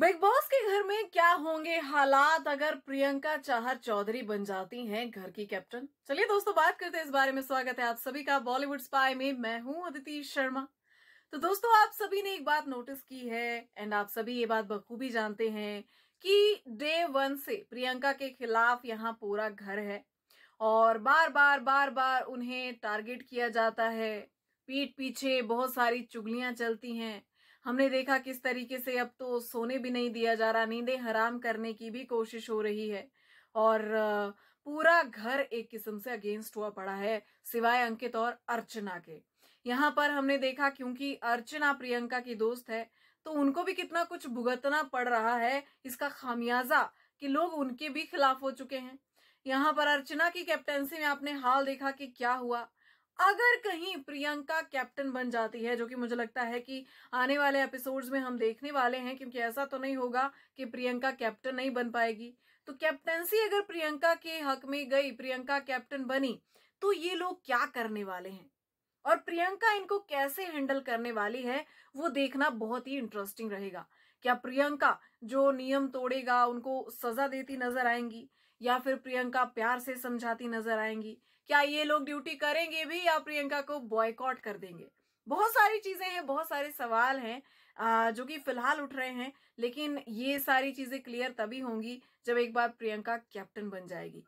big boss के घर में क्या होंगे हालात अगर प्रियंका चाहर चौधरी बन जाती हैं घर की कैप्टन चलिए दोस्तों बात करते हैं इस बारे में स्वागत है आप सभी का बॉलीवुड स्पाई में मैं हूं अदिति शर्मा तो दोस्तों आप सभी ने एक बात नोटिस की है एंड आप सभी ये बात बखूबी जानते हैं कि डे वन से प्रियंका के खिलाफ यहाँ पूरा घर है और बार बार बार बार उन्हें टारगेट किया जाता है पीठ पीछे बहुत सारी चुगलियां चलती हैं हमने देखा किस तरीके से अब तो सोने भी नहीं दिया जा रहा नींदे हराम करने की भी कोशिश हो रही है और पूरा घर एक किस्म से अगेंस्ट हुआ पड़ा है सिवाय अंकित और अर्चना के यहाँ पर हमने देखा क्योंकि अर्चना प्रियंका की दोस्त है तो उनको भी कितना कुछ भुगतना पड़ रहा है इसका खामियाजा कि लोग उनके भी खिलाफ हो चुके हैं यहाँ पर अर्चना की कैप्टेंसी में आपने हाल देखा कि क्या हुआ अगर कहीं प्रियंका कैप्टन बन जाती है जो कि मुझे लगता है कि आने वाले एपिसोड्स में हम देखने वाले हैं क्योंकि ऐसा तो नहीं होगा कि प्रियंका कैप्टन नहीं बन पाएगी तो कैप्टनसी अगर प्रियंका के हक में गई प्रियंका कैप्टन बनी तो ये लोग क्या करने वाले हैं और प्रियंका इनको कैसे हैंडल करने वाली है वो देखना बहुत ही इंटरेस्टिंग रहेगा क्या प्रियंका जो नियम तोड़ेगा उनको सजा देती नजर आएंगी या फिर प्रियंका प्यार से समझाती नजर आएंगी क्या ये लोग ड्यूटी करेंगे भी या प्रियंका को बॉयकॉट कर देंगे बहुत सारी चीजें हैं बहुत सारे सवाल हैं जो कि फिलहाल उठ रहे हैं लेकिन ये सारी चीजें क्लियर तभी होंगी जब एक बार प्रियंका कैप्टन बन जाएगी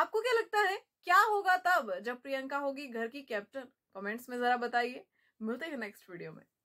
आपको क्या लगता है क्या होगा तब जब प्रियंका होगी घर की कैप्टन कमेंट्स में जरा बताइए मिलते हैं नेक्स्ट वीडियो में